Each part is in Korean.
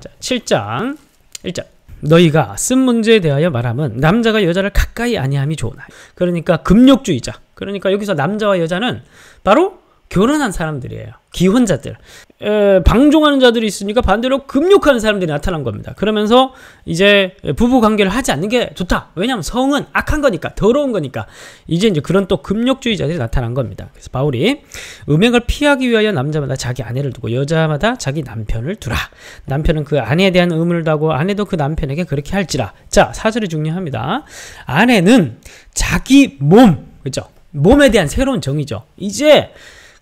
자, 7장 1절 너희가 쓴 문제에 대하여 말하면 남자가 여자를 가까이 아니함이 좋으나 그러니까 금욕주의자 그러니까 여기서 남자와 여자는 바로 결혼한 사람들이에요. 기혼자들. 에, 방종하는 자들이 있으니까 반대로 금욕하는 사람들이 나타난 겁니다. 그러면서 이제 부부 관계를 하지 않는 게 좋다. 왜냐하면 성은 악한 거니까, 더러운 거니까. 이제 이제 그런 또 금욕주의자들이 나타난 겁니다. 그래서 바울이 음행을 피하기 위하여 남자마다 자기 아내를 두고 여자마다 자기 남편을 두라. 남편은 그 아내에 대한 의문을 다고 아내도 그 남편에게 그렇게 할지라. 자, 사절이 중요합니다. 아내는 자기 몸, 그죠? 몸에 대한 새로운 정의죠. 이제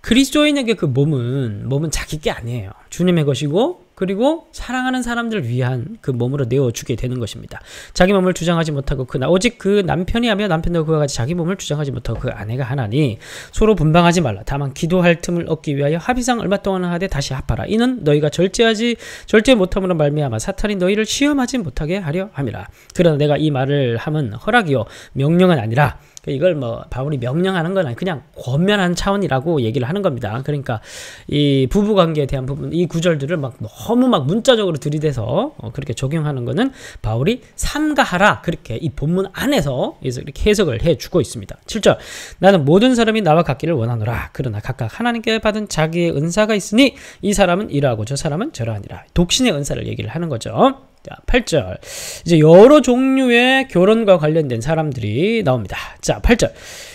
그리스도인에게 그 몸은 몸은 자기 게 아니에요. 주님의 것이고 그리고 사랑하는 사람들 을 위한 그 몸으로 내어주게 되는 것입니다. 자기 몸을 주장하지 못하고 그 나, 오직 그 남편이 하며 남편도 그와 같이 자기 몸을 주장하지 못하고 그 아내가 하나니 서로 분방하지 말라. 다만 기도할 틈을 얻기 위하여 합의상 얼마 동안 하되 다시 합하라. 이는 너희가 절제하지 절제 못함으로 말미암아 사탄이 너희를 시험하지 못하게 하려 함이라. 그러나 내가 이 말을 함은 허락이요 명령은 아니라 그 이걸 뭐 바울이 명령하는 건 아니 그냥 권면한 차원이라고 얘기를 하는 겁니다. 그러니까 이 부부 관계에 대한 부분 이 구절들을 막 너무 막 문자적으로 들이대서 어, 그렇게 적용하는 거는 바울이 삼가하라 그렇게 이 본문 안에서 이렇게 해석을 해 주고 있습니다. 7절 나는 모든 사람이 나와 같기를 원하노라 그러나 각각 하나님께 받은 자기의 은사가 있으니 이 사람은 이러하고 저 사람은 저러하니라 독신의 은사를 얘기를 하는 거죠. 자, 8절. 이제 여러 종류의 결혼과 관련된 사람들이 나옵니다. 자, 8절.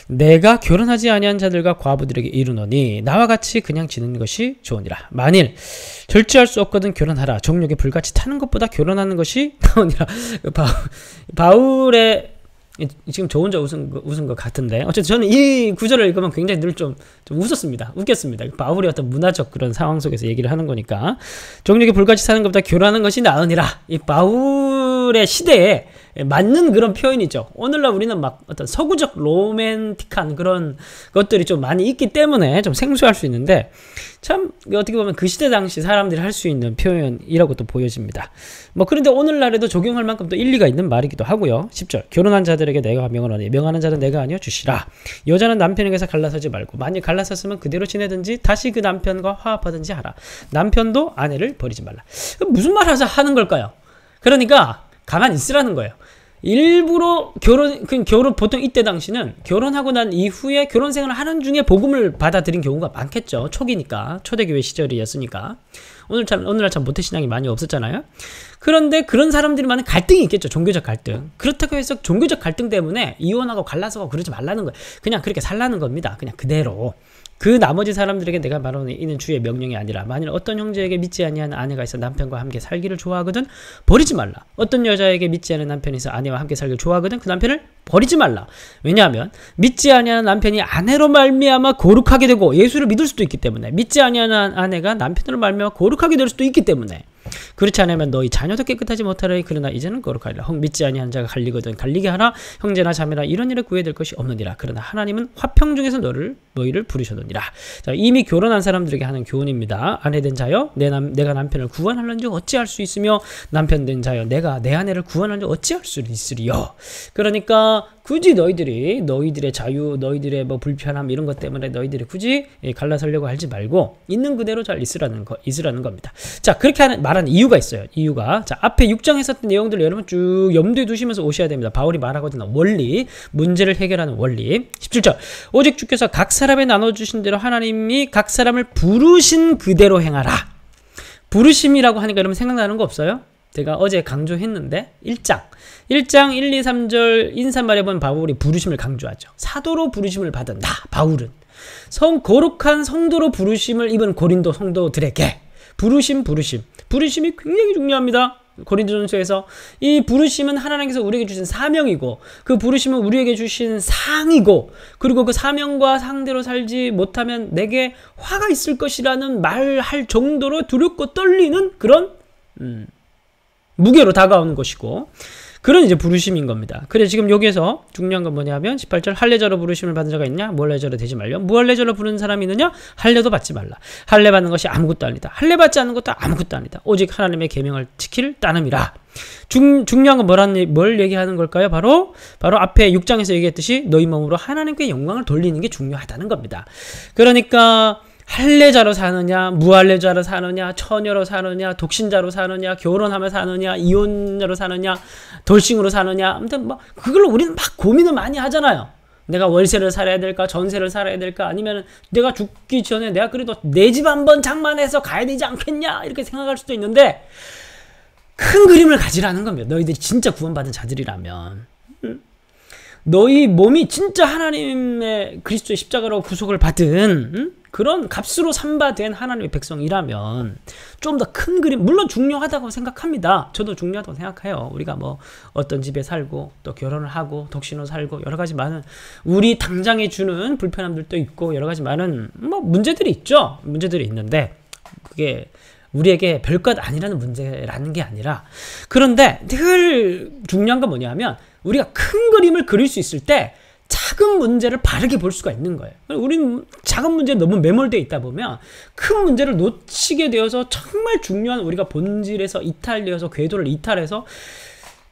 내가 결혼하지 아니한 자들과 과부들에게 이르노니 나와 같이 그냥 지는 것이 좋으니라. 만일 절제할 수 없거든 결혼하라. 정욕에 불같이 타는 것보다 결혼하는 것이 나으니라. 바울의 지금 저 혼자 웃은 거, 웃은 것 같은데 어쨌든 저는 이 구절을 읽으면 굉장히 늘좀 좀 웃었습니다 웃겼습니다 바울이 어떤 문화적 그런 상황 속에서 얘기를 하는 거니까 종류의 불같이 사는 것보다 교란하는 것이 나으니라 이 바울 오늘의 시대에 맞는 그런 표현이죠. 오늘날 우리는 막 어떤 서구적 로맨틱한 그런 것들이 좀 많이 있기 때문에 좀 생소할 수 있는데 참 어떻게 보면 그 시대 당시 사람들이 할 수 있는 표현이라고 또 보여집니다. 뭐 그런데 오늘날에도 적용할 만큼 또 일리가 있는 말이기도 하고요. 10절 결혼한 자들에게 내가 명을 하니 명하는 자는 내가 아니여 주시라. 여자는 남편에게서 갈라서지 말고 만일 갈라섰으면 그대로 지내든지 다시 그 남편과 화합하든지 하라. 남편도 아내를 버리지 말라. 무슨 말 하자 하는 걸까요? 그러니까 가만히 있으라는 거예요. 일부러 결혼 그 결혼 보통 이때 당시는 결혼하고 난 이후에 결혼 생활을 하는 중에 복음을 받아들인 경우가 많겠죠 초기니까 초대교회 시절이었으니까 오늘 참 오늘날 참 모태 신앙이 많이 없었잖아요 그런데 그런 사람들이 많은 갈등이 있겠죠 종교적 갈등 그렇다고 해서 종교적 갈등 때문에 이혼하고 갈라서 그러지 말라는 거예요 그냥 그렇게 살라는 겁니다 그냥 그대로 그 나머지 사람들에게 내가 말하는 이는 주의 명령이 아니라 만일 어떤 형제에게 믿지 아니한 아내가 있어 남편과 함께 살기를 좋아하거든 버리지 말라 어떤 여자에게 믿지 않은 남편이 있어 아내와 함께 살기를 좋아하거든 그 남편을 버리지 말라 왜냐하면 믿지 아니하는 남편이 아내로 말미암아 거룩하게 되고 예수를 믿을 수도 있기 때문에 믿지 아니하는 아내가 남편으로 말미암아 거룩하게 될 수도 있기 때문에 그렇지 않으면 너희 자녀도 깨끗하지 못하리 그러나 이제는 거룩하리라 헝 믿지 아니한 자가 갈리거든 갈리게 하라 형제나 자매나 이런 일에 구해될 것이 없느니라 그러나 하나님은 화평 중에서 너를 너희를 부르셨느니라 자 이미 결혼한 사람들에게 하는 교훈입니다 아내된 자여 내 남, 내가 남편을 구원하는적 어찌할 수 있으며 남편된 자여 내가 내 아내를 구원하는적 어찌할 수 있으리요 그러니까 굳이 너희들이 너희들의 자유, 너희들의 뭐 불편함 이런 것 때문에 너희들이 굳이 예, 갈라서려고 하지 말고 있는 그대로 잘 있으라는 거 있으라는 겁니다. 자 그렇게 하는 말하는 이유가 있어요. 이유가 자 앞에 6장 했었던 내용들 여러분 쭉 염두에 두시면서 오셔야 됩니다. 바울이 말하거든요. 원리 문제를 해결하는 원리 17절 오직 주께서 각 사람에 나눠주신 대로 하나님이 각 사람을 부르신 그대로 행하라. 부르심이라고 하니까 여러분 생각나는 거 없어요? 제가 어제 강조했는데 1장 1장 1, 2, 3절 인사말에 보면 바울이 부르심을 강조하죠. 사도로 부르심을 받은 나 바울은 성 거룩한 성도로 부르심을 입은 고린도 성도들에게 부르심 부르심 부르심이 굉장히 중요합니다. 고린도전서에서 이 부르심은 하나님께서 우리에게 주신 사명이고 그 부르심은 우리에게 주신 상이고 그리고 그 사명과 상대로 살지 못하면 내게 화가 있을 것이라는 말할 정도로 두렵고 떨리는 그런 음, 무게로 다가오는 것이고 그런 이제 부르심인 겁니다. 그래 지금 여기에서 중요한 건 뭐냐면 18절 할례자로 부르심을 받은 자가 있냐? 무할례자로 되지 말려. 무할례자로 뭐 부르는 사람이 있느냐? 할례도 받지 말라. 할례 받는 것이 아무것도 아니다. 할례 받지 않는 것도 아무것도 아니다. 오직 하나님의 계명을 지킬 따름이라. 중, 중요한 건 뭐라는 뭘 얘기하는 걸까요? 바로 바로 앞에 6장에서 얘기했듯이 너희 몸으로 하나님께 영광을 돌리는 게 중요하다는 겁니다. 그러니까 할례자로 사느냐, 무할례자로 사느냐, 처녀로 사느냐, 독신자로 사느냐, 결혼하며 사느냐, 이혼녀로 사느냐, 돌싱으로 사느냐, 아무튼 막 뭐 그걸로 우리는 막 고민을 많이 하잖아요. 내가 월세를 살아야 될까, 전세를 살아야 될까, 아니면 내가 죽기 전에 내가 그래도 내 집 한 번 장만해서 가야 되지 않겠냐 이렇게 생각할 수도 있는데 큰 그림을 가지라는 겁니다. 너희들이 진짜 구원받은 자들이라면. 너희 몸이 진짜 하나님의 그리스도의 십자가로 구속을 받은 응? 그런 값으로 삼바된 하나님의 백성이라면 좀 더 큰 그림 물론 중요하다고 생각합니다. 저도 중요하다고 생각해요. 우리가 뭐 어떤 집에 살고 또 결혼을 하고 독신으로 살고 여러 가지 많은 우리 당장에 주는 불편함들도 있고 여러 가지 많은 뭐 문제들이 있죠. 문제들이 있는데 그게 우리에게 별것 아니라는 문제라는 게 아니라 그런데 늘 중요한 건 뭐냐면 우리가 큰 그림을 그릴 수 있을 때 작은 문제를 바르게 볼 수가 있는 거예요. 우리는 작은 문제에 너무 매몰되 있다 보면 큰 문제를 놓치게 되어서 정말 중요한 우리가 본질에서 이탈되어서 궤도를 이탈해서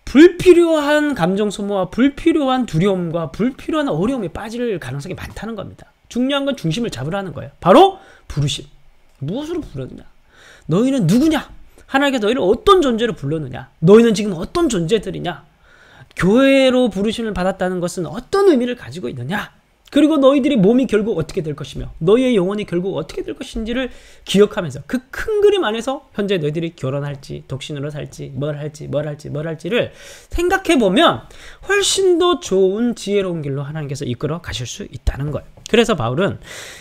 불필요한 감정 소모와 불필요한 두려움과 불필요한 어려움에 빠질 가능성이 많다는 겁니다. 중요한 건 중심을 잡으라는 거예요. 바로 부르심. 무엇으로 부르느냐? 너희는 누구냐? 하나님께 너희를 어떤 존재로 불렀느냐? 너희는 지금 어떤 존재들이냐? 교회로 부르심을 받았다는 것은 어떤 의미를 가지고 있느냐? 그리고 너희들이 몸이 결국 어떻게 될 것이며 너희의 영혼이 결국 어떻게 될 것인지를 기억하면서 그 큰 그림 안에서 현재 너희들이 결혼할지 독신으로 살지 뭘 할지 뭘 할지 뭘 할지를 생각해 보면 훨씬 더 좋은 지혜로운 길로 하나님께서 이끌어 가실 수 있다는 거예요. 그래서 바울은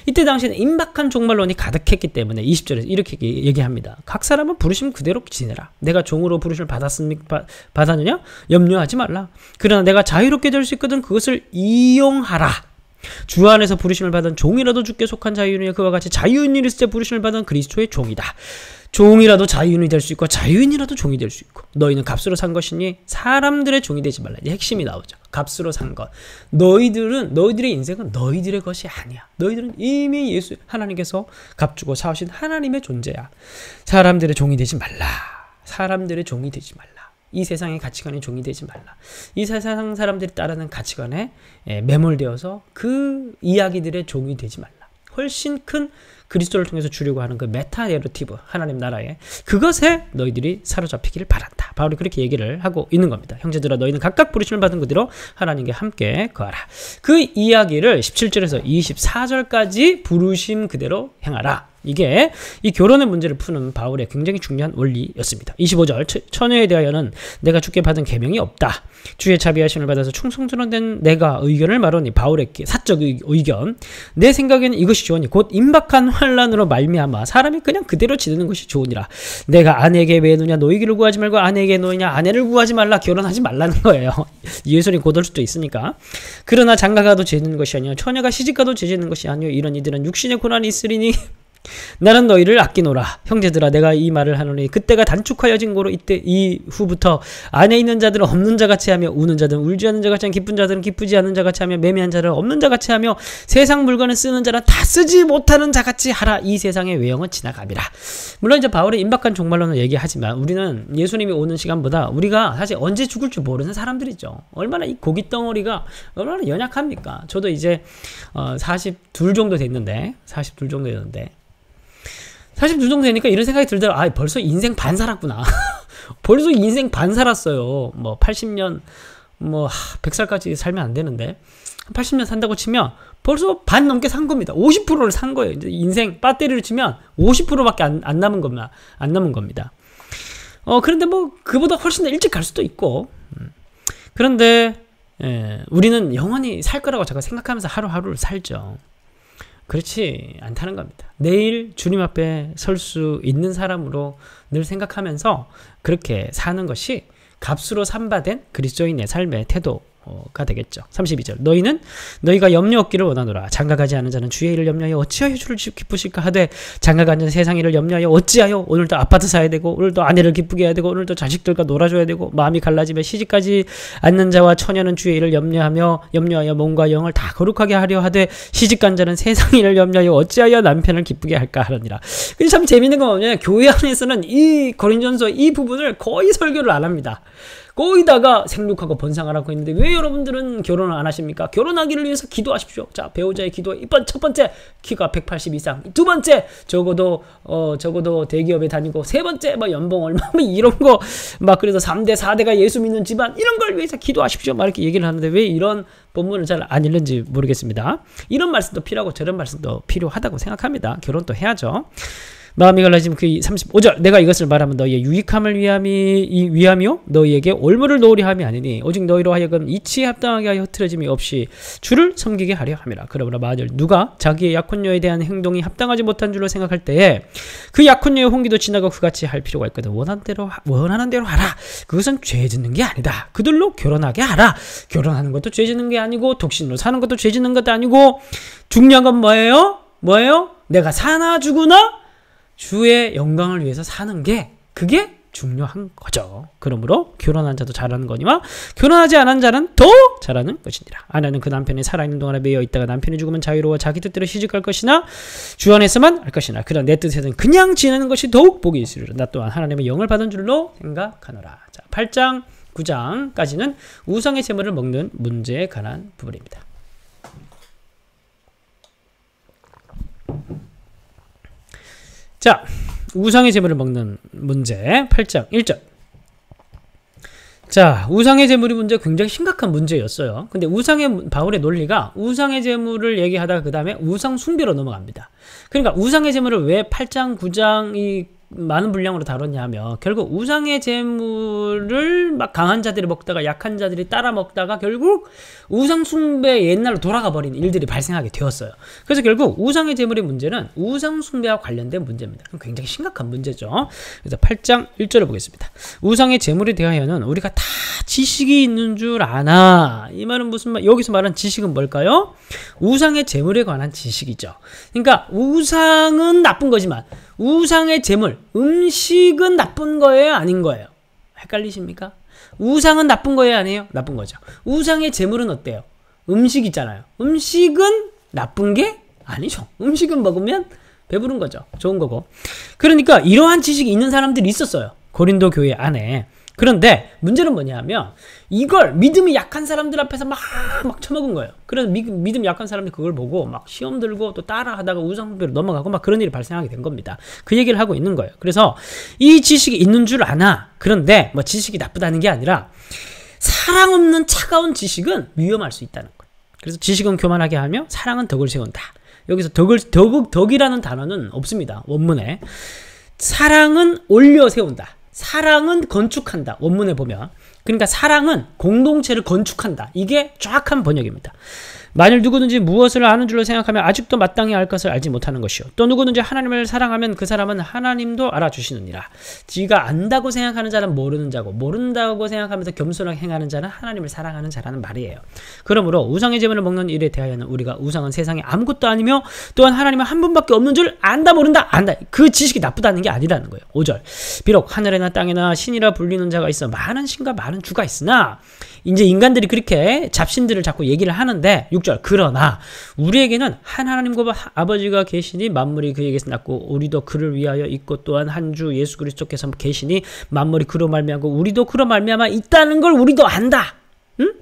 이때 당시에는 임박한 종말론이 가득했기 때문에 20절에서 이렇게 얘기합니다. 각 사람은 부르심 그대로 지내라. 내가 종으로 부르심을 받았습니, 까 받았느냐? 염려하지 말라. 그러나 내가 자유롭게 될 수 있거든 그것을 이용하라. 주 안에서 부르심을 받은 종이라도 주께 속한 자유인이 그와 같이 자유인일 있을 때 부르심을 받은 그리스도의 종이다. 종이라도 자유인이 될 수 있고 자유인이라도 종이 될 수 있고 너희는 값으로 산 것이니 사람들의 종이 되지 말라. 이 핵심이 나오죠. 값으로 산 것. 너희들은 너희들의 인생은 너희들의 것이 아니야. 너희들은 이미 예수 하나님께서 값 주고 사오신 하나님의 존재야. 사람들의 종이 되지 말라. 사람들의 종이 되지 말라. 이 세상의 가치관에 종이되지 말라. 이 세상 사람들이 따르는 가치관에 예, 매몰되어서 그 이야기들의 종이 되지 말라. 훨씬 큰 그리스도를 통해서 주려고 하는 그 메타 에로티브 하나님 나라에 그것에 너희들이 사로잡히기를 바란다. 바울이 그렇게 얘기를 하고 있는 겁니다. 형제들아 너희는 각각 부르심을 받은 그대로 하나님께 함께 거하라. 그 이야기를 17절에서 24절까지 부르심 그대로 행하라. 이게 이 결혼의 문제를 푸는 바울의 굉장히 중요한 원리였습니다. 25절 처녀에 대하여는 내가 주께 받은 계명이 없다. 주의 자비하심을 받아서 충성스러운 내가 의견을 말하니 바울의 사적 의견 내 생각에는 이것이 좋으니 곧 임박한 환란으로 말미암아 사람이 그냥 그대로 지르는 것이 좋으니라. 내가 아내에게 왜 노냐 노이기를 구하지 말고 아내에게 노냐 아내를 구하지 말라 결혼하지 말라는 거예요. 예술이 고올 수도 있으니까 그러나 장가가도 죄는 것이 아니요 처녀가 시집가도 죄지는 것이 아니요 이런 이들은 육신의 고난이 있으리니 나는 너희를 아끼노라 형제들아 내가 이 말을 하노니 그때가 단축하여 진고로 이때 이후부터 안에 있는 자들은 없는 자같이 하며 우는 자들은 울지 않는 자같이 하며 기쁜 자들은 기쁘지 않은 자같이 하며 매매한 자를 없는 자같이 하며 세상 물건을 쓰는 자는 다 쓰지 못하는 자같이 하라 이 세상의 외형은 지나갑니다 물론 이제 바울의 임박한 종말론을 얘기하지만 우리는 예수님이 오는 시간보다 우리가 사실 언제 죽을지 모르는 사람들이죠 얼마나 이 고기 덩어리가 얼마나 연약합니까 저도 이제 어, 42 정도 됐는데 42 정도 됐는데 사실 두정 되니까 이런 생각이 들더라. 아, 벌써 인생 반 살았구나. 벌써 인생 반 살았어요. 뭐, 80년, 뭐, 100살까지 살면 안 되는데. 80년 산다고 치면 벌써 반 넘게 산 겁니다. 50%를 산 거예요. 이제 인생, 배터리를 치면 50%밖에 안, 안 남은 겁니다. 안 남은 겁니다. 어, 그런데 뭐, 그보다 훨씬 더 일찍 갈 수도 있고. 음. 그런데, 예, 우리는 영원히 살 거라고 제가 생각하면서 하루하루를 살죠. 그렇지 않다는 겁니다. 내일 주님 앞에 설 수 있는 사람으로 늘 생각하면서 그렇게 사는 것이 값으로 산바된 그리스도인의 삶의 태도 가 되겠죠. 32절. 너희는 너희가 염려 없기를 원하노라. 장가가지 않은 자는 주의 일을 염려하여 어찌하여 주를 기쁘실까 하되 장가간 가 자는 세상 일을 염려하여 어찌하여 오늘도 아파트 사야 되고 오늘도 아내를 기쁘게 해야 되고 오늘도 자식들과 놀아줘야 되고 마음이 갈라지며 시집까지 않는 자와 처녀는 주의 일을 염려하며 염려하여 몸과 영을 다 거룩하게 하려 하되 시집간 자는 세상 일을 염려하여 어찌하여 남편을 기쁘게 할까 하느니라. 근데 참 재밌는 건 뭐냐면 교회 안에서는 이 거린전서 이 부분을 거의 설교를 안 합니다. 거의다가 생육하고 번성하라고 했는데 왜 여러분들은 결혼을 안 하십니까? 결혼하기를 위해서 기도하십시오. 자 배우자의 기도 이번 첫 번째 키가 180 이상, 두 번째 적어도 어 적어도 대기업에 다니고 세 번째 뭐 연봉 얼마 뭐 이런 거 막 그래서 3대 4대가 예수 믿는 집안 이런 걸 위해서 기도하십시오. 막 이렇게 얘기를 하는데 왜 이런 본문을 잘 안 읽는지 모르겠습니다. 이런 말씀도 필요하고 저런 말씀도 필요하다고 생각합니다. 결혼도 해야죠. 마음이 갈라지면 그 35절 내가 이것을 말하면 너희의 유익함을 위함이 위함이요 너희에게 올무를 놓으리 함이 아니니 오직 너희로 하여금 이치에 합당하게 하여 흐트러짐이 없이 주를 섬기게 하려 함이라 그러므로 만일 누가 자기의 약혼녀에 대한 행동이 합당하지 못한 줄로 생각할 때에 그 약혼녀의 홍기도 지나고 그같이 할 필요가 있거든 원하는 대로 원하는 대로 하라 그것은 죄 짓는 게 아니다 그들로 결혼하게 하라 결혼하는 것도 죄 짓는 게 아니고 독신으로 사는 것도 죄 짓는 것도 아니고 중요한 건 뭐예요 뭐예요 내가 사나 죽으나 주의 영광을 위해서 사는 게 그게 중요한 거죠. 그러므로 결혼한 자도 잘하는 거니와 결혼하지 않은 자는 더 잘하는 것이니라. 아내는 그 남편의 살아있는 동안에 매여 있다가 남편이 죽으면 자유로워 자기 뜻대로 시집갈 것이나 주 안에서만 알 것이나 그런 내 뜻에는 그냥 지내는 것이 더욱 복이 있으리라. 나 또한 하나님의 영을 받은 줄로 생각하노라. 자, 8장, 9장까지는 우상의 재물을 먹는 문제에 관한 부분입니다. 자, 우상의 재물을 먹는 문제 8장 1절 자, 우상의 재물이 문제 굉장히 심각한 문제였어요. 근데 우상의 바울의 논리가 우상의 재물을 얘기하다가 그 다음에 우상 숭배로 넘어갑니다. 그러니까 우상의 재물을 왜 8장, 9장 이 많은 분량으로 다뤘냐면 결국 우상의 재물을 막 강한 자들이 먹다가 약한 자들이 따라 먹다가 결국 우상 숭배 옛날로 돌아가 버린 일들이 발생하게 되었어요. 그래서 결국 우상의 재물의 문제는 우상 숭배와 관련된 문제입니다. 굉장히 심각한 문제죠. 그래서 8장 1절을 보겠습니다. 우상의 재물에 대하여는 우리가 다 지식이 있는 줄 아나. 이 말은 무슨 말? 여기서 말한 지식은 뭘까요? 우상의 재물에 관한 지식이죠. 그러니까 우상은 나쁜 거지만 우상의 재물, 음식은 나쁜 거예요? 아닌 거예요? 헷갈리십니까? 우상은 나쁜 거예요? 아니에요? 나쁜 거죠. 우상의 재물은 어때요? 음식 있잖아요. 음식은 나쁜 게 아니죠. 음식은 먹으면 배부른 거죠. 좋은 거고. 그러니까 이러한 지식이 있는 사람들이 있었어요. 고린도 교회 안에. 그런데 문제는 뭐냐면 하 이걸 믿음이 약한 사람들 앞에서 막막 처먹은 거예요. 그래서 미, 믿음 이 약한 사람들이 그걸 보고 막 시험 들고 또 따라하다가 우상숭배로 넘어가고 막 그런 일이 발생하게 된 겁니다. 그 얘기를 하고 있는 거예요. 그래서 이 지식이 있는 줄 아나 그런데 뭐 지식이 나쁘다는 게 아니라 사랑 없는 차가운 지식은 위험할 수 있다는 거예요. 그래서 지식은 교만하게 하며 사랑은 덕을 세운다. 여기서 덕을 덕 덕이라는 단어는 없습니다. 원문에 사랑은 올려 세운다. 사랑은 건축한다. 원문에 보면. 그러니까 사랑은 공동체를 건축한다. 이게 쫙한 번역입니다. 만일 누구든지 무엇을 아는 줄로 생각하면 아직도 마땅히 알 것을 알지 못하는 것이요. 또 누구든지 하나님을 사랑하면 그 사람은 하나님도 알아주시느니라. 지가 안다고 생각하는 자는 모르는 자고 모른다고 생각하면서 겸손하게 행하는 자는 하나님을 사랑하는 자라는 말이에요. 그러므로 우상의 제물을 먹는 일에 대하여는 우리가 우상은 세상에 아무것도 아니며 또한 하나님은 한 분밖에 없는 줄 안다 모른다 안다. 그 지식이 나쁘다는 게 아니라는 거예요. 5절. 비록 하늘에나 땅에나 신이라 불리는 자가 있어 많은 신과 많은 주가 있으나 이제 인간들이 그렇게 잡신들을 자꾸 얘기를 하는데 6절 그러나 우리에게는 한 하나님과 그 아버지가 계시니 만물이 그에게서 났고 우리도 그를 위하여 있고 또한 한 주 예수 그리스도께서 계시니 만물이 그로 말미암고 우리도 그로 말미암아 있다는 걸 우리도 안다. 응?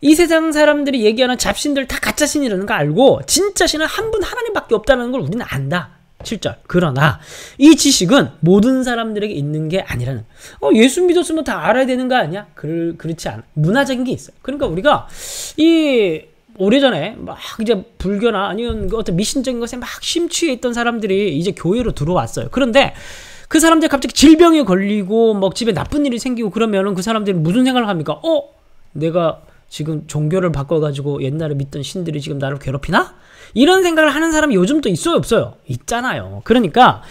이 세상 사람들이 얘기하는 잡신들 다 가짜 신이라는 거 알고 진짜 신은 한 분 하나님밖에 없다는 걸 우리는 안다. 7절. 그러나 이 지식은 모든 사람들에게 있는 게 아니라는. 어, 예수 믿었으면 다 알아야 되는 거 아니야? 그, 그렇지 않아. 문화적인 게 있어요. 그러니까 우리가 이 오래전에 막 이제 불교나 아니면 그 어떤 미신적인 것에 막 심취해 있던 사람들이 이제 교회로 들어왔어요. 그런데 그 사람들 갑자기 질병에 걸리고 막 집에 나쁜 일이 생기고 그러면은 그 사람들이 무슨 생각을 합니까? 어? 내가 지금 종교를 바꿔가지고 옛날에 믿던 신들이 지금 나를 괴롭히나? 이런 생각을 하는 사람이 요즘 도 있어요, 없어요? 있잖아요. 그러니까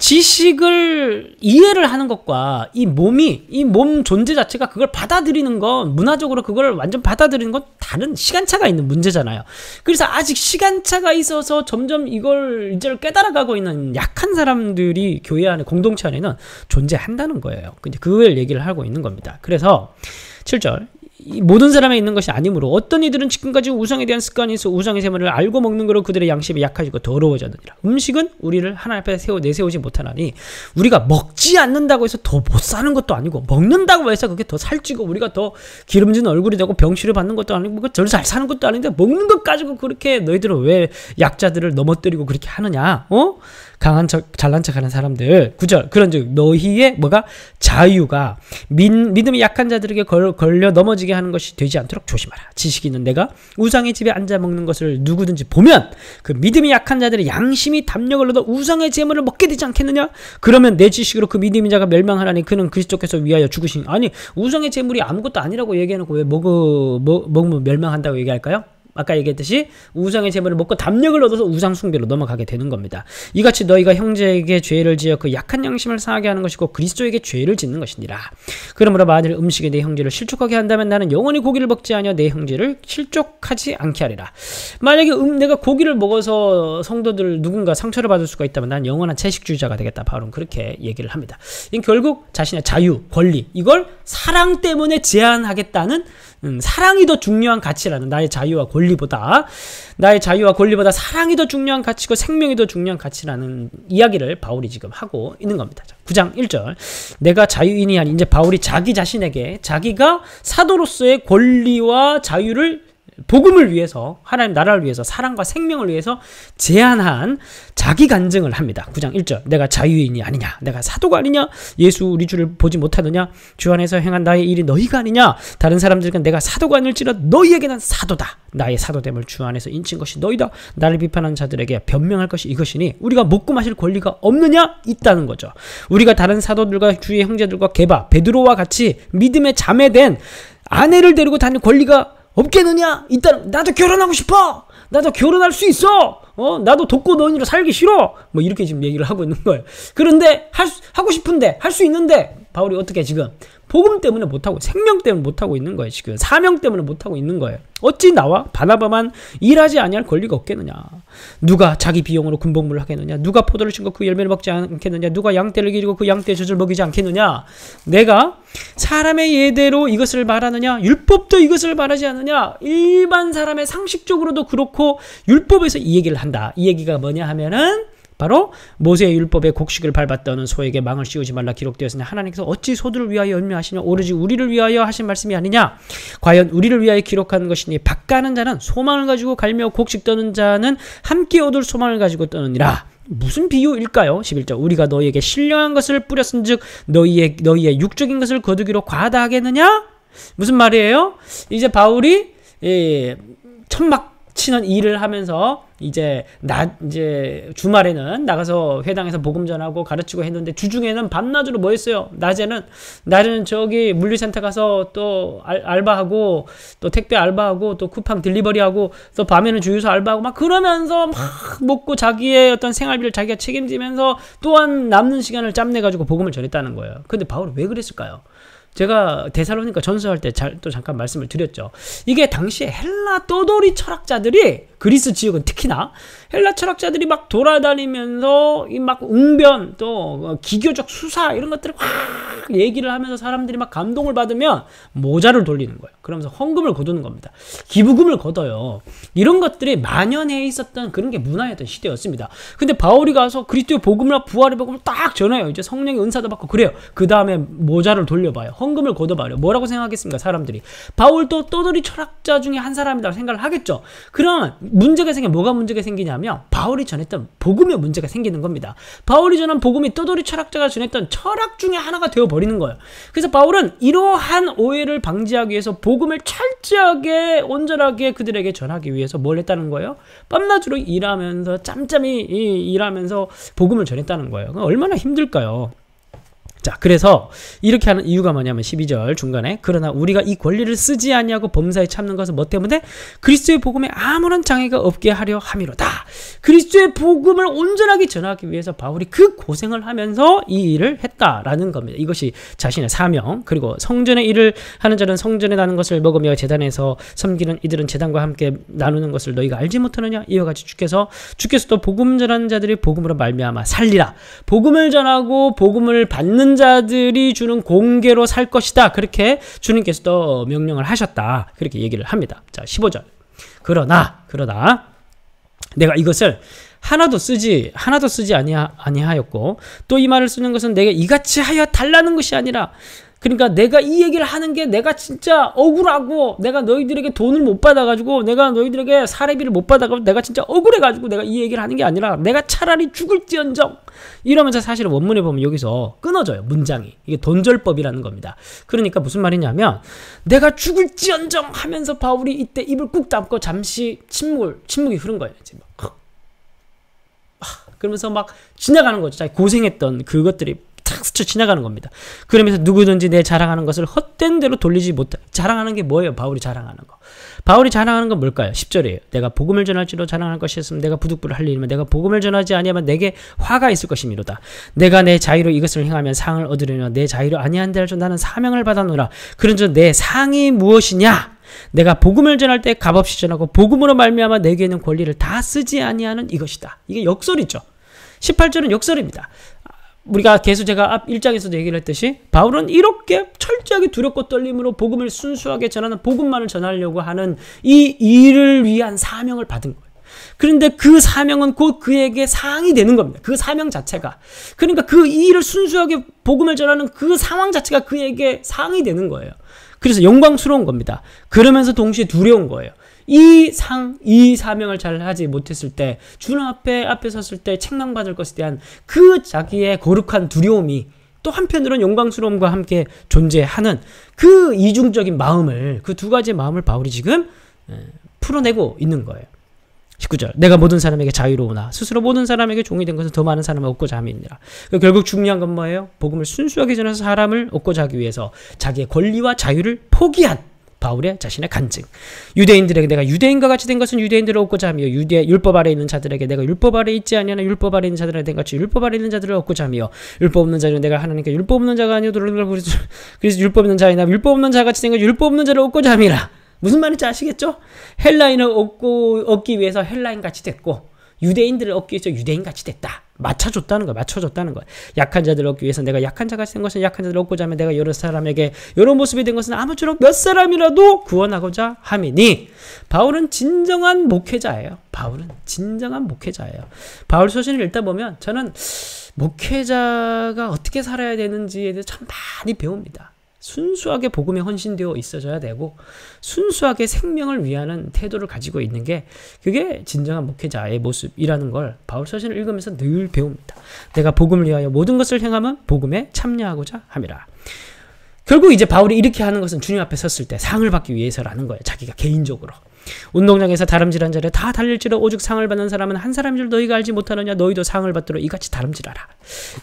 지식을 이해를 하는 것과 이 몸이, 이 몸 존재 자체가 그걸 받아들이는 건 문화적으로 그걸 완전 받아들이는 건 다른 시간차가 있는 문제잖아요. 그래서 아직 시간차가 있어서 점점 이걸 이제 깨달아가고 있는 약한 사람들이 교회 안에, 공동체 안에는 존재한다는 거예요. 근데 그걸 얘기를 하고 있는 겁니다. 그래서 7절. 이 모든 사람에 있는 것이 아니므로 어떤 이들은 지금까지 우상에 대한 습관이 있어 우상의 세물을 알고 먹는 거로 그들의 양심이 약해지고 더러워졌느니라 음식은 우리를 하나님 앞에 세워 내세우지 못하나니 우리가 먹지 않는다고 해서 더 못 사는 것도 아니고 먹는다고 해서 그게 더 살찌고 우리가 더 기름진 얼굴이 되고 병실을 받는 것도 아니고 절잘 사는 것도 아닌데 먹는 것 가지고 그렇게 너희들은 왜 약자들을 넘어뜨리고 그렇게 하느냐 어? 강한 척, 잘난 척하는 사람들. 구절 그런즉 너희의 뭐가 자유가 믿, 믿음이 약한 자들에게 걸, 걸려 넘어지게 하는 것이 되지 않도록 조심하라. 지식이 있는 내가 우상의 집에 앉아 먹는 것을 누구든지 보면 그 믿음이 약한 자들의 양심이 담력을 얻어 우상의 재물을 먹게 되지 않겠느냐? 그러면 내 지식으로 그 믿음인 자가 멸망하라니 그는 그리스도께서 위하여 죽으신 아니 우상의 재물이 아무것도 아니라고 얘기하는 거예요. 먹어 먹, 먹으면 멸망한다고 얘기할까요? 아까 얘기했듯이 우상의 재물을 먹고 담력을 얻어서 우상 숭배로 넘어가게 되는 겁니다. 이같이 너희가 형제에게 죄를 지어 그 약한 양심을 상하게 하는 것이고 그리스도에게 죄를 짓는 것이니라. 그러므로 만일 음식에 내 형제를 실족하게 한다면 나는 영원히 고기를 먹지 아니하 내 형제를 실족하지 않게 하리라. 만약에 음, 내가 고기를 먹어서 성도들 누군가 상처를 받을 수가 있다면 난 영원한 채식주의자가 되겠다. 바로 그렇게 얘기를 합니다. 결국 자신의 자유, 권리 이걸 사랑 때문에 제한하겠다는 음, 사랑이 더 중요한 가치라는 나의 자유와 권리보다 나의 자유와 권리보다 사랑이 더 중요한 가치고 생명이 더 중요한 가치라는 이야기를 바울이 지금 하고 있는 겁니다. 9장 1절 내가 자유인이 아니 이제 바울이 자기 자신에게 자기가 사도로서의 권리와 자유를 복음을 위해서 하나님 나라를 위해서 사랑과 생명을 위해서 제안한 자기 간증을 합니다. 9장 1절 내가 자유인이 아니냐 내가 사도가 아니냐 예수 우리 주를 보지 못하느냐 주 안에서 행한 나의 일이 너희가 아니냐 다른 사람들과 내가 사도가 아닐지라 너희에게는 사도다 나의 사도됨을 주 안에서 인친 것이 너희다 나를 비판하 자들에게 변명할 것이 이것이니 우리가 먹고 마실 권리가 없느냐 있다는 거죠. 우리가 다른 사도들과 주의 형제들과 개바 베드로와 같이 믿음의 자매된 아내를 데리고 다닐 권리가 없겠느냐? 있다 나도 결혼하고 싶어. 나도 결혼할 수 있어. 어? 나도 독거노인으로 살기 싫어. 뭐 이렇게 지금 얘기를 하고 있는 거예요. 그런데 할 수, 하고 싶은데 할 수 있는데 바울이 어떻게 지금 복음 때문에 못하고 생명 때문에 못하고 있는 거예요 지금 사명 때문에 못하고 있는 거예요 어찌 나와 바나바만 일하지 아니할 권리가 없겠느냐 누가 자기 비용으로 군복무를 하겠느냐 누가 포도를 심고 그 열매를 먹지 않겠느냐 누가 양떼를 기르고 그 양떼의 젖을 먹이지 않겠느냐 내가 사람의 예대로 이것을 말하느냐 율법도 이것을 말하지 않느냐 일반 사람의 상식적으로도 그렇고 율법에서 이 얘기를 한다 이 얘기가 뭐냐 하면은 바로 모세의 율법의 곡식을 밟았다는 소에게 망을 씌우지 말라 기록되었으니 하나님께서 어찌 소들을 위하여 연미하시냐 오로지 우리를 위하여 하신 말씀이 아니냐 과연 우리를 위하여 기록한 것이니 밭가는 자는 소망을 가지고 갈며 곡식 떠는 자는 함께 얻을 소망을 가지고 떠느니라 무슨 비유일까요? 11절 우리가 너희에게 신령한 것을 뿌렸은즉 너희의 너희의 육적인 것을 거두기로 과다하겠느냐? 무슨 말이에요? 이제 바울이 예, 예, 예 천막 치는 일을 하면서 이제 나 이제 주말에는 나가서 회당에서 복음 전하고 가르치고 했는데 주중에는 밤낮으로 뭐 했어요? 낮에는 낮에는 저기 물류센터 가서 또 알, 바하고또 택배 알바하고 또 쿠팡 딜리버리하고 또 밤에는 주유소 알바하고 막 그러면서 막 먹고 자기의 어떤 생활비를 자기가 책임지면서 또한 남는 시간을 짬내 가지고 복음을 전했다는 거예요. 근데 바울은 왜 그랬을까요? 제가 대살로니까 전서할 때 또 잠깐 말씀을 드렸죠. 이게 당시에 헬라 떠돌이 철학자들이 그리스 지역은 특히나 헬라 철학자들이 막 돌아다니면서 이막 웅변 또 뭐 기교적 수사 이런 것들을 확 얘기를 하면서 사람들이 막 감동을 받으면 모자를 돌리는 거예요. 그러면서 헌금을 거두는 겁니다. 기부금을 거둬요. 이런 것들이 만연해 있었던 그런 게 문화였던 시대였습니다. 근데 바울이 가서 그리스도의 복음이나 부활의 복음을 딱 전해요. 이제 성령의 은사도 받고 그래요. 그 다음에 모자를 돌려봐요. 헌 헌금을 거둬봐요 뭐라고 생각하겠습니까? 사람들이. 바울도 떠돌이 철학자 중에 한 사람이라고 생각을 하겠죠. 그러면 문제가 생겨 뭐가 문제가 생기냐면 바울이 전했던 복음의 문제가 생기는 겁니다. 바울이 전한 복음이 떠돌이 철학자가 전했던 철학 중에 하나가 되어 버리는 거예요. 그래서 바울은 이러한 오해를 방지하기 위해서 복음을 철저하게 온전하게 그들에게 전하기 위해서 뭘 했다는 거예요? 밤낮으로 일하면서 짬짬이 일하면서 복음을 전했다는 거예요. 얼마나 힘들까요? 자 그래서 이렇게 하는 이유가 뭐냐면 12절 중간에 그러나 우리가 이 권리를 쓰지 아니하고 범사에 참는 것은 뭐 때문에 그리스도의 복음에 아무런 장애가 없게 하려 함이로다 그리스도의 복음을 온전하게 전하기 위해서 바울이 그 고생을 하면서 이 일을 했다라는 겁니다 이것이 자신의 사명 그리고 성전의 일을 하는 자는 성전에 나는 것을 먹으며 재단에서 섬기는 이들은 재단과 함께 나누는 것을 너희가 알지 못하느냐 이와 같이 주께서 주께서도 복음 전하는 자들이 복음으로 말미암아 살리라 복음을 전하고 복음을 받는 믿는 자들이 주는 공개로 살 것이다. 그렇게 주님께서 도 명령을 하셨다. 그렇게 얘기를 합니다. 자, 15절. 그러나 그러나 내가 이것을 하나도 쓰지 하나도 쓰지 아니하, 아니하였고 또 이 말을 쓰는 것은 내가 이같이 하여 달라는 것이 아니라 그러니까 내가 이 얘기를 하는 게 내가 진짜 억울하고 내가 너희들에게 돈을 못 받아가지고 내가 너희들에게 사례비를 못 받아가지고 내가 진짜 억울해가지고 내가 이 얘기를 하는 게 아니라 내가 차라리 죽을지언정 이러면서 사실 원문에 보면 여기서 끊어져요 문장이 이게 돈절법이라는 겁니다 그러니까 무슨 말이냐면 내가 죽을지언정 하면서 바울이 이때 입을 꾹 담고 잠시 침묵을 침묵이 흐른 거예요 이제 막 그러면서 막 지나가는 거죠. 자기 고생했던 그것들이 탁 스쳐 지나가는 겁니다. 그러면서 누구든지 내 자랑하는 것을 헛된 대로 돌리지 못해 자랑하는 게 뭐예요? 바울이 자랑하는 거. 바울이 자랑하는 건 뭘까요? 10절이에요. 내가 복음을 전할지로 자랑할 것이었으면 내가 부득부를 할일이면 내가 복음을 전하지 아니하면 내게 화가 있을 것이니로다. 내가 내 자의로 이것을 행하면 상을 얻으려면내 자의로 아니한데 할줄 나는 사명을 받아노라. 그런즉 내 상이 무엇이냐? 내가 복음을 전할 때 값없이 전하고 복음으로 말미암아 내게 있는 권리를 다 쓰지 아니하는 이것이다. 이게 역설이죠. 18절은 역설입니다. 우리가 계속제가앞 1장에서도 얘기를 했듯이 바울은 이렇게 철저하게 두렵고 떨림으로 복음을 순수하게 전하는 복음만을 전하려고 하는 이 일을 위한 사명을 받은 거예요. 그런데 그 사명은 곧 그에게 상이 되는 겁니다. 그 사명 자체가. 그러니까 그 일을 순수하게 복음을 전하는 그 상황 자체가 그에게 상이 되는 거예요. 그래서 영광스러운 겁니다. 그러면서 동시에 두려운 거예요. 이 상, 이 사명을 잘 하지 못했을 때, 주는 앞에, 앞에 섰을 때 책망받을 것에 대한 그 자기의 거룩한 두려움이 또 한편으로는 영광스러움과 함께 존재하는 그 이중적인 마음을, 그 두 가지의 마음을 바울이 지금 예, 풀어내고 있는 거예요. 19절 내가 모든 사람에게 자유로우나 스스로 모든 사람에게 종이 된 것은 더 많은 사람을 얻고자 함이니라 그 결국 중요한 건 뭐예요? 복음을 순수하게 전해서 사람을 얻고자 하기 위해서 자기의 권리와 자유를 포기한 바울의 자신의 간증. 유대인들에게 내가 유대인과 같이 된 것은 유대인들을 얻고자 하며 유대 율법 아래 있는 자들에게 내가 율법 아래 있지 아니하나 율법 아래 있는 자들에게 된 같이 율법 아래 있는 자들을 얻고자 하며 율법 없는 자는 내가 하나님께 율법 없는 자가 아니오도록 그래서 율법 없는 자이나 율법 없는 자 같이 된것 율법 없는 자를 얻고자 함이라. 무슨 말인지 아시겠죠? 헬라인을 얻고 얻기 위해서 헬라인 같이 됐고 유대인들을 얻기 위해서 유대인 같이 됐다. 맞춰줬다는 거야. 맞춰줬다는 거야. 약한 자들을 얻기 위해서 내가 약한 자가 된 것은 약한 자들을 얻고자 하면 내가 여러 사람에게 여러 모습이 된 것은 아무쪼록 몇 사람이라도 구원하고자 함이니 바울은 진정한 목회자예요. 바울은 진정한 목회자예요. 바울 소신을 읽다 보면 저는 목회자가 어떻게 살아야 되는지에 대해서 참 많이 배웁니다. 순수하게 복음에 헌신되어 있어져야 되고 순수하게 생명을 위하는 태도를 가지고 있는 게 그게 진정한 목회자의 모습이라는 걸 바울 서신을 읽으면서 늘 배웁니다. 내가 복음을 위하여 모든 것을 행하면 복음에 참여하고자 함이라. 결국 이제 바울이 이렇게 하는 것은 주님 앞에 섰을 때 상을 받기 위해서라는 거예요. 자기가 개인적으로. 운동장에서 다름질한 자를 다달릴지로 오직 상을 받는 사람은 한 사람인 줄 너희가 알지 못하느냐 너희도 상을 받도록 이같이 다름질하라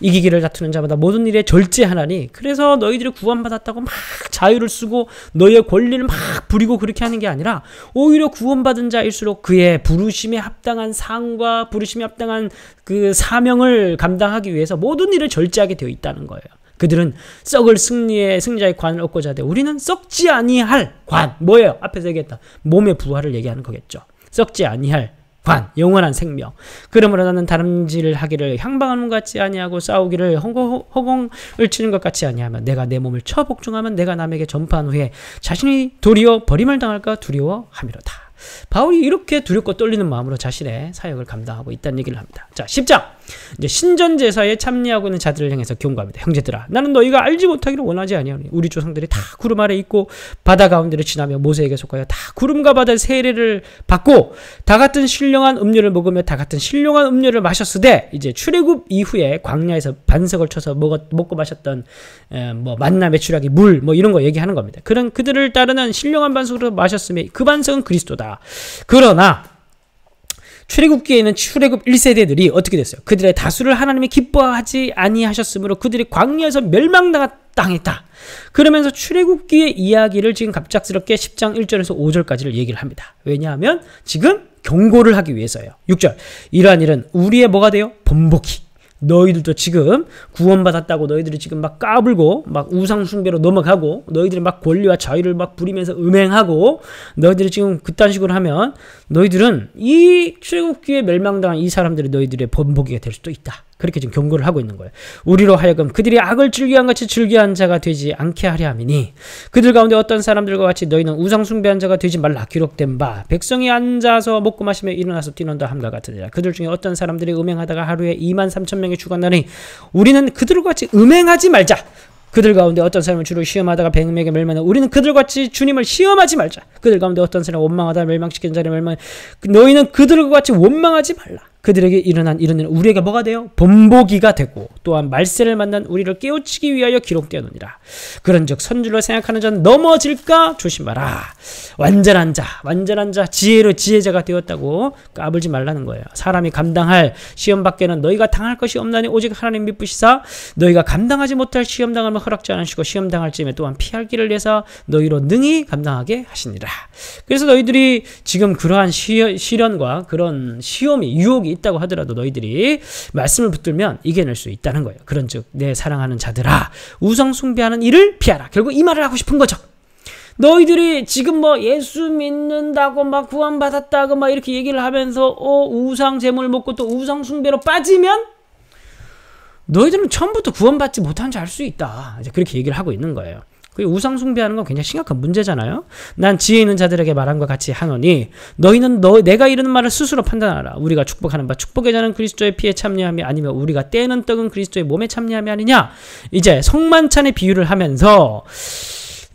이기기를 다투는 자마다 모든 일에 절제하나니 그래서 너희들이 구원받았다고 막 자유를 쓰고 너희의 권리를 막 부리고 그렇게 하는 게 아니라 오히려 구원받은 자일수록 그의 부르심에 합당한 상과 부르심에 합당한 그 사명을 감당하기 위해서 모든 일을 절제하게 되어 있다는 거예요. 그들은 썩을 승리의 승자의 관을 얻고자 하되 우리는 썩지 아니할 관 뭐예요? 앞에서 얘기했다. 몸의 부활을 얘기하는 거겠죠. 썩지 아니할 관 영원한 생명. 그러므로 나는 다름질을 하기를 향방하는 것 같지 아니하고 싸우기를 허공, 을 치는 것 같지 아니하며 내가 내 몸을 처복중하면 내가 남에게 전파한 후에 자신이 도리어 버림을 당할까 두려워함이로다. 바울이 이렇게 두렵고 떨리는 마음으로 자신의 사역을 감당하고 있다는 얘기를 합니다. 자, 10장. 이제 신전 제사에 참여하고 있는 자들을 향해서 경고합니다. 형제들아, 나는 너희가 알지 못하기를 원하지 아니하니 우리 조상들이 다 구름 아래 있고 바다 가운데를 지나며 모세에게 속하여 다 구름과 바다 세례를 받고 다 같은 신령한 음료를 먹으며 다 같은 신령한 음료를 마셨으되 이제 출애굽 이후에 광야에서 반석을 쳐서 먹어 먹고 마셨던 에, 뭐 만나 매출하기 물 뭐 이런 거 얘기하는 겁니다. 그런 그들을 따르는 신령한 반석으로 마셨음에 그 반석은 그리스도다. 그러나 출애굽기에 는 출애굽 1세대들이 어떻게 됐어요? 그들의 다수를 하나님이 기뻐하지 아니하셨으므로 그들이 광야에서 멸망당했다. 그러면서 출애굽기의 이야기를 지금 갑작스럽게 10장 1절에서 5절까지를 얘기를 합니다. 왜냐하면 지금 경고를 하기 위해서예요. 6절. 이러한 일은 우리의 뭐가 돼요? 번복이. 너희들도 지금 구원받았다고 너희들이 지금 막 까불고 막 우상숭배로 넘어가고 너희들이 막 권리와 자유를 막 부리면서 음행하고 너희들이 지금 그딴 식으로 하면 너희들은 이 출국기에 멸망당한 이 사람들이 너희들의 본보기가 될 수도 있다. 그렇게 지금 경고를 하고 있는 거예요. 우리로 하여금 그들이 악을 즐기한 같이 즐기한 자가 되지 않게 하려 함이니 그들 가운데 어떤 사람들과 같이 너희는 우상 숭배한 자가 되지 말라 기록된 바 백성이 앉아서 먹고 마시며 일어나서 뛰는다 함과 같으니라 그들 중에 어떤 사람들이 음행하다가 하루에 2만 3천 명이 죽었나니 우리는 그들과 같이 음행하지 말자 그들 가운데 어떤 사람을 주로 시험하다가 백명에게 멸망하 우리는 그들같이 과 주님을 시험하지 말자. 그들 가운데 어떤 사람을 원망하다 멸망시킨 자를 멸망 너희는 그들과 같이 원망하지 말라. 그들에게 일어난 이런 일은 우리에게 뭐가 돼요? 본보기가 되고 또한 말세를 만난 우리를 깨우치기 위하여 기록되었느니라. 그런즉 선줄로 생각하는 자는 넘어질까 조심하라. 완전한 자, 완전한 자, 지혜로 지혜자가 되었다고 까불지 말라는 거예요. 사람이 감당할 시험 밖에는 너희가 당할 것이 없나니 오직 하나님 믿쁘시사 너희가 감당하지 못할 시험 당함을 허락지 않으시고 시험 당할 즈음에 또한 피할 길을 내서 너희로 능히 감당하게 하시니라. 그래서 너희들이 지금 그러한 시련과 그런 시험이 유혹이 있다고 하더라도 너희들이 말씀을 붙들면 이겨낼 수 있다는 거예요. 그런즉 내 사랑하는 자들아 우상 숭배하는 일을 피하라. 결국 이 말을 하고 싶은 거죠. 너희들이 지금 뭐 예수 믿는다고 막 구원받았다고 막 이렇게 얘기를 하면서 어 우상 제물 먹고 또 우상 숭배로 빠지면 너희들은 처음부터 구원받지 못한 줄알수 있다. 이제 그렇게 얘기를 하고 있는 거예요. 그 우상 숭배하는 건 굉장히 심각한 문제잖아요. 난 지혜 있는 자들에게 말한것 같이 하노니 너희는 너 내가 이르는 말을 스스로 판단하라. 우리가 축복하는 바 축복의 자는 그리스도의 피에 참여함이 아니면 우리가 떼는 떡은 그리스도의 몸에 참여함이 아니냐. 이제 성만찬의 비유를 하면서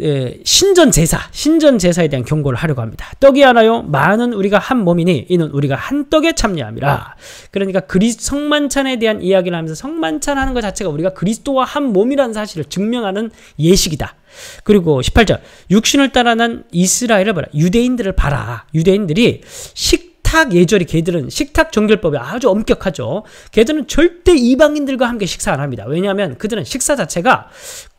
예, 신전 제사, 신전 제사에 대한 경고를 하려고 합니다. 떡이 하나요? 많은 우리가 한 몸이니 이는 우리가 한 떡에 참여함이라. 그러니까 그리 성만찬에 대한 이야기를 하면서 성만찬 하는 것 자체가 우리가 그리스도와 한 몸이라는 사실을 증명하는 예식이다. 그리고 18절 육신을 따라 난 이스라엘을 봐라. 유대인들을 봐라. 유대인들이 식탁 예절이 걔들은 식탁 정결법이 아주 엄격하죠. 걔들은 절대 이방인들과 함께 식사 안 합니다. 왜냐하면 그들은 식사 자체가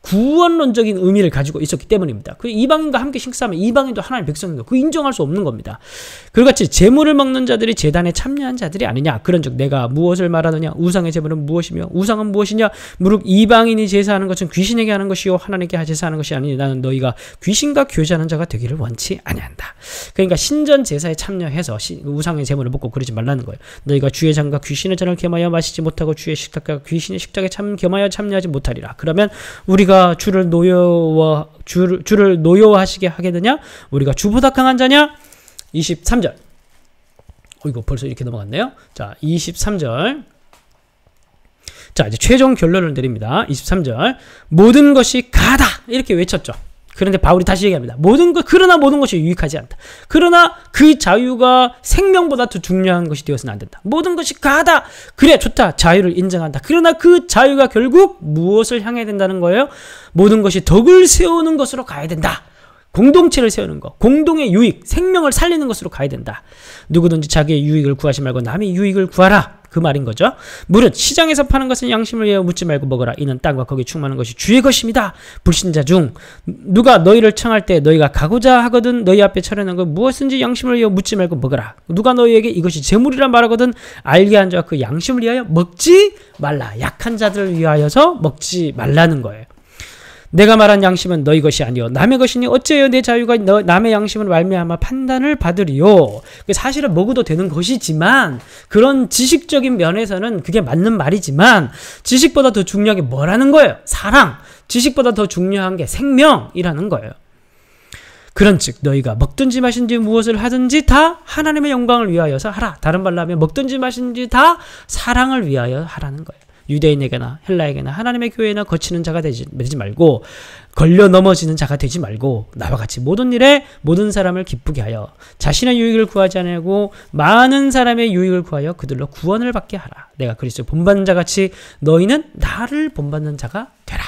구원론적인 의미를 가지고 있었기 때문입니다. 그 이방인과 함께 식사하면 이방인도 하나님의 백성인가? 그 인정할 수 없는 겁니다. 그같이 재물을 먹는 자들이 재단에 참여한 자들이 아니냐? 그런즉 내가 무엇을 말하느냐? 우상의 재물은 무엇이며 우상은 무엇이냐? 무릇 이방인이 제사하는 것은 귀신에게 하는 것이요 하나님께 제사하는 것이 아니니 나는 너희가 귀신과 교제하는 자가 되기를 원치 아니한다. 그러니까 신전 제사에 참여해서 우상의 재물을 먹고 그러지 말라는 거예요. 너희가 주의 잔과 귀신의 잔을 겸하여 마시지 못하고 주의 식탁과 귀신의 식탁에 참 겸하여 참여하지 못하리라. 그러면 우리가 우리가 주를 노여워 주를, 주를 노여워하시게 하겠느냐? 우리가 주보다 강한 자냐? 23절. 어이구 벌써 이렇게 넘어갔네요. 자, 23절. 자, 이제 최종 결론을 내립니다. 23절. 모든 것이 가다. 이렇게 외쳤죠. 그런데 바울이 다시 얘기합니다. 모든 것 그러나 모든 것이 유익하지 않다. 그러나 그 자유가 생명보다 더 중요한 것이 되어서는 안 된다. 모든 것이 가다. 그래 좋다. 자유를 인정한다. 그러나 그 자유가 결국 무엇을 향해야 된다는 거예요? 모든 것이 덕을 세우는 것으로 가야 된다. 공동체를 세우는 것, 공동의 유익, 생명을 살리는 것으로 가야 된다. 누구든지 자기의 유익을 구하지 말고 남의 유익을 구하라. 그 말인 거죠. 무릇 시장에서 파는 것은 양심을 위하여 묻지 말고 먹어라. 이는 땅과 거기 충만한 것이 주의 것입니다. 불신자 중 누가 너희를 청할 때 너희가 가고자 하거든 너희 앞에 차려놓은 것 무엇인지 양심을 위하여 묻지 말고 먹어라. 누가 너희에게 이것이 재물이라 말하거든 알게 한 자와 그 양심을 위하여 먹지 말라. 약한 자들을 위하여서 먹지 말라는 거예요. 내가 말한 양심은 너희 것이 아니요 남의 것이니 어째요내 자유가 너, 남의 양심을 말미암아 판단을 받으리요. 그 사실은 먹어도 되는 것이지만 그런 지식적인 면에서는 그게 맞는 말이지만 지식보다 더 중요한 게 뭐라는 거예요? 사랑. 지식보다 더 중요한 게 생명이라는 거예요. 그런즉 너희가 먹든지 마신지 무엇을 하든지 다 하나님의 영광을 위하여서 하라. 다른 말로 하면 먹든지 마신지 다 사랑을 위하여 하라는 거예요. 유대인에게나 헬라에게나 하나님의 교회나 거치는 자가 되지, 되지 말고 걸려 넘어지는 자가 되지 말고 나와 같이 모든 일에 모든 사람을 기쁘게 하여 자신의 유익을 구하지 않니하고 많은 사람의 유익을 구하여 그들로 구원을 받게 하라. 내가 그리스도 본받는 자 같이 너희는 나를 본받는 자가 되라.